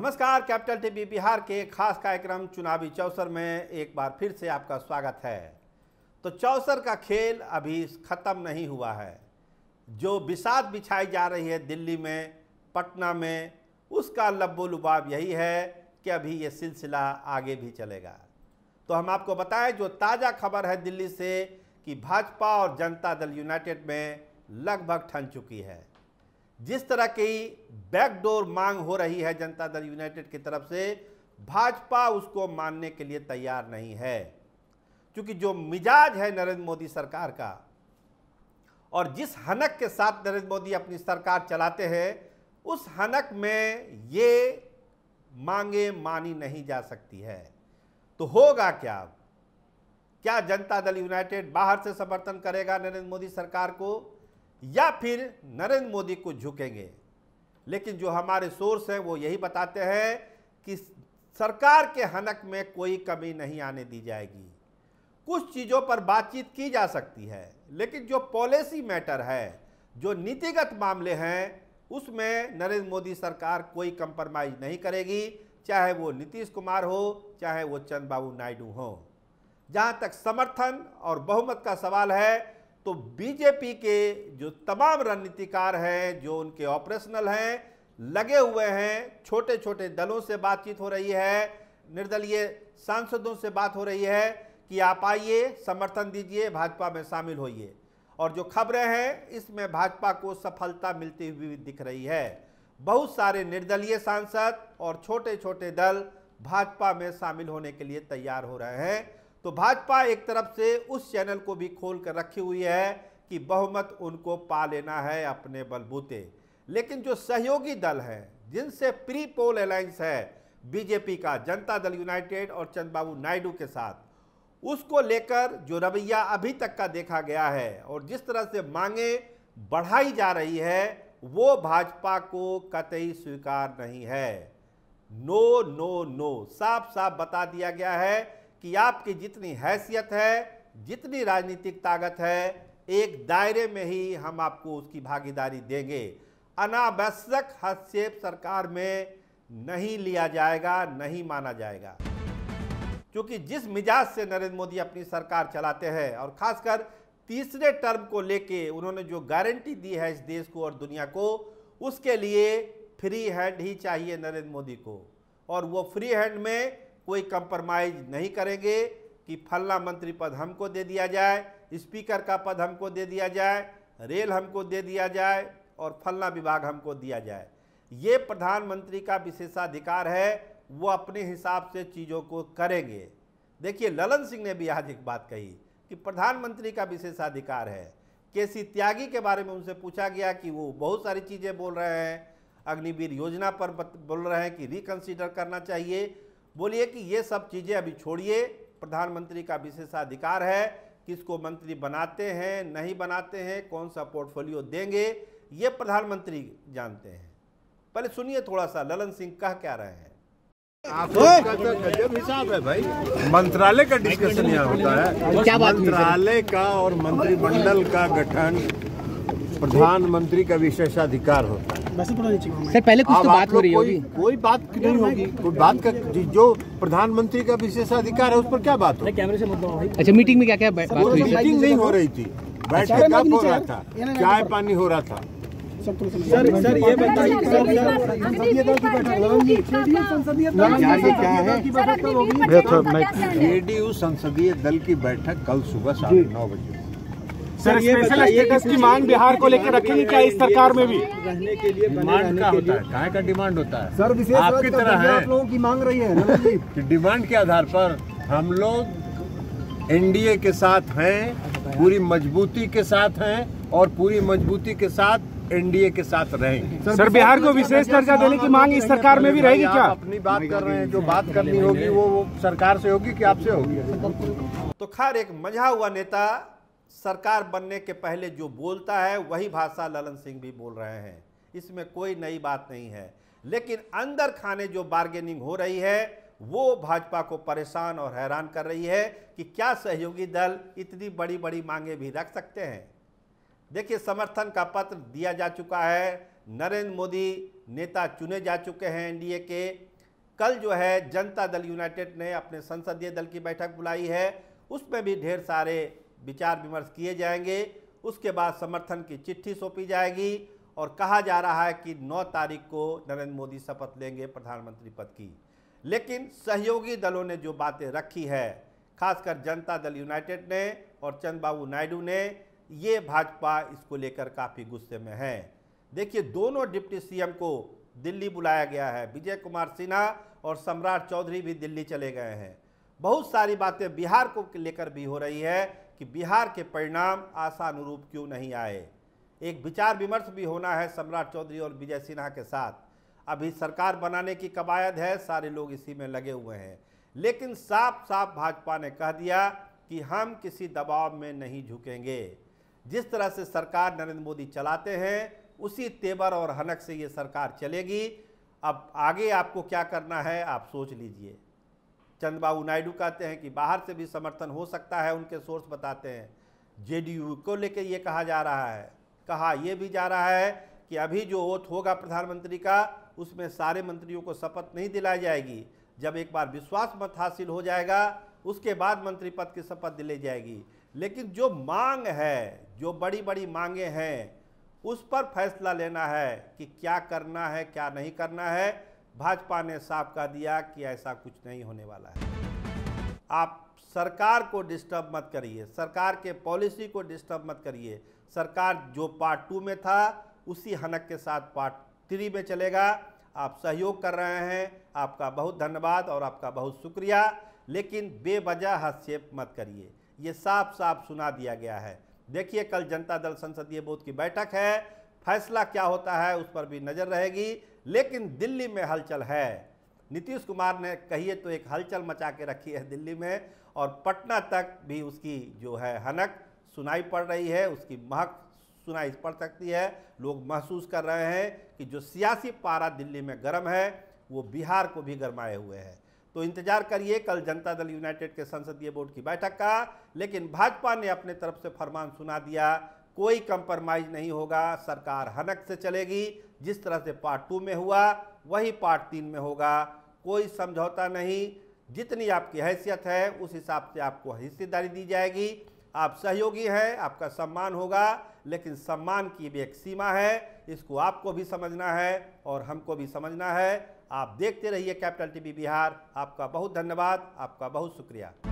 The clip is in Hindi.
नमस्कार कैपिटल टीवी बिहार के खास कार्यक्रम चुनावी चौसर में एक बार फिर से आपका स्वागत है तो चौसर का खेल अभी ख़त्म नहीं हुआ है जो विषाद बिछाई जा रही है दिल्ली में पटना में उसका लब्बोलुबाब यही है कि अभी ये सिलसिला आगे भी चलेगा तो हम आपको बताएं जो ताज़ा खबर है दिल्ली से कि भाजपा और जनता दल यूनाइटेड में लगभग ठन चुकी है जिस तरह की बैकडोर मांग हो रही है जनता दल यूनाइटेड की तरफ से भाजपा उसको मानने के लिए तैयार नहीं है क्योंकि जो मिजाज है नरेंद्र मोदी सरकार का और जिस हनक के साथ नरेंद्र मोदी अपनी सरकार चलाते हैं उस हनक में ये मांगे मानी नहीं जा सकती है तो होगा क्या क्या जनता दल यूनाइटेड बाहर से समर्थन करेगा नरेंद्र मोदी सरकार को या फिर नरेंद्र मोदी को झुकेंगे लेकिन जो हमारे सोर्स हैं वो यही बताते हैं कि सरकार के हनक में कोई कमी नहीं आने दी जाएगी कुछ चीज़ों पर बातचीत की जा सकती है लेकिन जो पॉलिसी मैटर है जो नीतिगत मामले हैं उसमें नरेंद्र मोदी सरकार कोई कंप्रोमाइज़ नहीं करेगी चाहे वो नीतीश कुमार हो चाहे वो चंद्रबाबू नायडू हो जहाँ तक समर्थन और बहुमत का सवाल है तो बीजेपी के जो तमाम रणनीतिकार हैं जो उनके ऑपरेशनल हैं लगे हुए हैं छोटे छोटे दलों से बातचीत हो रही है निर्दलीय सांसदों से बात हो रही है कि आप आइए समर्थन दीजिए भाजपा में शामिल होइए और जो खबरें हैं इसमें भाजपा को सफलता मिलती हुई दिख रही है बहुत सारे निर्दलीय सांसद और छोटे छोटे दल भाजपा में शामिल होने के लिए तैयार हो रहे हैं तो भाजपा एक तरफ से उस चैनल को भी खोल कर रखी हुई है कि बहुमत उनको पा लेना है अपने बलबूते लेकिन जो सहयोगी दल हैं जिनसे प्री पोल अलायंस है बीजेपी का जनता दल यूनाइटेड और चंद्रबाबू नायडू के साथ उसको लेकर जो रवैया अभी तक का देखा गया है और जिस तरह से मांगे बढ़ाई जा रही है वो भाजपा को कतई स्वीकार नहीं है नो नो नो साफ साफ बता दिया गया है कि आपकी जितनी हैसियत है जितनी राजनीतिक ताकत है एक दायरे में ही हम आपको उसकी भागीदारी देंगे अनावश्यक हस्तक्षेप सरकार में नहीं लिया जाएगा नहीं माना जाएगा क्योंकि जिस मिजाज से नरेंद्र मोदी अपनी सरकार चलाते हैं और खासकर तीसरे टर्म को लेके उन्होंने जो गारंटी दी है इस देश को और दुनिया को उसके लिए फ्री हैंड ही चाहिए नरेंद्र मोदी को और वो फ्री हैंड में कोई कंप्रोमाइज नहीं करेंगे कि फलना मंत्री पद हमको दे दिया जाए स्पीकर का पद हमको दे दिया जाए रेल हमको दे दिया जाए और फलना विभाग हमको दिया जाए ये प्रधानमंत्री का विशेषाधिकार है वो अपने हिसाब से चीज़ों को करेंगे देखिए ललन सिंह ने भी आज एक बात कही कि प्रधानमंत्री का विशेषाधिकार है के सी त्यागी के बारे में उनसे पूछा गया कि वो बहुत सारी चीज़ें बोल रहे हैं अग्निवीर योजना पर बोल रहे हैं कि रिकन्सिडर करना चाहिए बोलिए कि ये सब चीज़ें अभी छोड़िए प्रधानमंत्री का विशेषाधिकार है किसको मंत्री बनाते हैं नहीं बनाते हैं कौन सा पोर्टफोलियो देंगे ये प्रधानमंत्री जानते हैं पहले सुनिए थोड़ा सा ललन सिंह कह क्या रहे हैं तो हिसाब है भाई मंत्रालय का डिस्कशन यहाँ होता है मंत्रालय का और मंत्रिमंडल का गठन प्रधानमंत्री का विशेषाधिकार होता है सर पहले कुछ तो बात हो रही होगी कोई बात नहीं होगी कोई बात का जो प्रधानमंत्री का विशेष अधिकार है उस पर क्या बात हो कैमरे से मतलब अच्छा मीटिंग में क्या क्या बात हुई मीटिंग नहीं हो रही थी बैठ कब हो रहा था चाय पानी हो रहा था तो सर सर ये बताइए जेडीयू संसदीय दल की बैठक कल सुबह साढ़े नौ बजे सर स्पेशल स्टेटस की मांग बिहार को लेकर रखेंगे क्या इस सरकार में भी रहने के लिए डिमांड का होता है कहाँ का डिमांड होता है सर विशेष आपकी तरह है आप लोगों की मांग रही है कि डिमांड के आधार पर हम लोग एनडीए के साथ हैं पूरी मजबूती के साथ हैं और पूरी मजबूती के साथ एनडीए के साथ रहेंगे सर, सर बिहार को विशेष दर्जा देने की मांग इस सरकार में भी रहेगी क्या अपनी बात कर रहे हैं जो बात करनी होगी वो, वो सरकार से होगी कि आपसे होगी तो खैर एक मझा हुआ नेता सरकार बनने के पहले जो बोलता है वही भाषा ललन सिंह भी बोल रहे हैं इसमें कोई नई बात नहीं है लेकिन अंदर खाने जो बार्गेनिंग हो रही है वो भाजपा को परेशान और हैरान कर रही है कि क्या सहयोगी दल इतनी बड़ी बड़ी मांगे भी रख सकते हैं देखिए समर्थन का पत्र दिया जा चुका है नरेंद्र मोदी नेता चुने जा चुके हैं एनडीए के कल जो है जनता दल यूनाइटेड ने अपने संसदीय दल की बैठक बुलाई है उसमें भी ढेर सारे विचार विमर्श किए जाएंगे उसके बाद समर्थन की चिट्ठी सौंपी जाएगी और कहा जा रहा है कि 9 तारीख को नरेंद्र मोदी शपथ लेंगे प्रधानमंत्री पद की लेकिन सहयोगी दलों ने जो बातें रखी है खासकर जनता दल यूनाइटेड ने और चंद्रबाबू नायडू ने ये भाजपा इसको लेकर काफ़ी गुस्से में है देखिए दोनों डिप्टी सीएम को दिल्ली बुलाया गया है विजय कुमार सिन्हा और सम्राट चौधरी भी दिल्ली चले गए हैं बहुत सारी बातें बिहार को लेकर भी हो रही है कि बिहार के परिणाम आशानुरूप क्यों नहीं आए एक विचार विमर्श भी होना है सम्राट चौधरी और विजय सिन्हा के साथ अभी सरकार बनाने की कवायद है सारे लोग इसी में लगे हुए हैं लेकिन साफ साफ भाजपा ने कह दिया कि हम किसी दबाव में नहीं झुकेंगे जिस तरह से सरकार नरेंद्र मोदी चलाते हैं उसी तेवर और हनक से ये सरकार चलेगी अब आगे आपको क्या करना है आप सोच लीजिए चंद्रबाबू नायडू कहते हैं कि बाहर से भी समर्थन हो सकता है उनके सोर्स बताते हैं जेडीयू को लेकर ये कहा जा रहा है कहा यह भी जा रहा है कि अभी जो ओथ होगा प्रधानमंत्री का उसमें सारे मंत्रियों को शपथ नहीं दिलाई जाएगी जब एक बार विश्वास मत हासिल हो जाएगा उसके बाद मंत्री पद की शपथ दिलाई जाएगी लेकिन जो मांग है जो बड़ी बड़ी मांगे हैं उस पर फैसला लेना है कि क्या करना है क्या नहीं करना है भाजपा ने साफ कह दिया कि ऐसा कुछ नहीं होने वाला है आप सरकार को डिस्टर्ब मत करिए सरकार के पॉलिसी को डिस्टर्ब मत करिए सरकार जो पार्ट टू में था उसी हनक के साथ पार्ट थ्री में चलेगा आप सहयोग कर रहे हैं आपका बहुत धन्यवाद और आपका बहुत शुक्रिया लेकिन बेवजह हस्तक्षेप मत करिए ये साफ साफ सुना दिया गया है देखिए कल जनता दल संसदीय बोर्ड की बैठक है फैसला क्या होता है उस पर भी नज़र रहेगी लेकिन दिल्ली में हलचल है नीतीश कुमार ने कहिए तो एक हलचल मचा के रखी है दिल्ली में और पटना तक भी उसकी जो है हनक सुनाई पड़ रही है उसकी महक सुनाई पड़ सकती है लोग महसूस कर रहे हैं कि जो सियासी पारा दिल्ली में गर्म है वो बिहार को भी गर्माए हुए है तो इंतजार करिए कल जनता दल यूनाइटेड के संसदीय बोर्ड की बैठक का लेकिन भाजपा ने अपने तरफ से फरमान सुना दिया कोई कंप्रोमाइज़ नहीं होगा सरकार हनक से चलेगी जिस तरह से पार्ट टू में हुआ वही पार्ट तीन में होगा कोई समझौता नहीं जितनी आपकी हैसियत है उस हिसाब से आपको हिस्सेदारी दी जाएगी आप सहयोगी हैं आपका सम्मान होगा लेकिन सम्मान की भी एक सीमा है इसको आपको भी समझना है और हमको भी समझना है आप देखते रहिए कैपिटल टीवी बिहार आपका बहुत धन्यवाद आपका बहुत शुक्रिया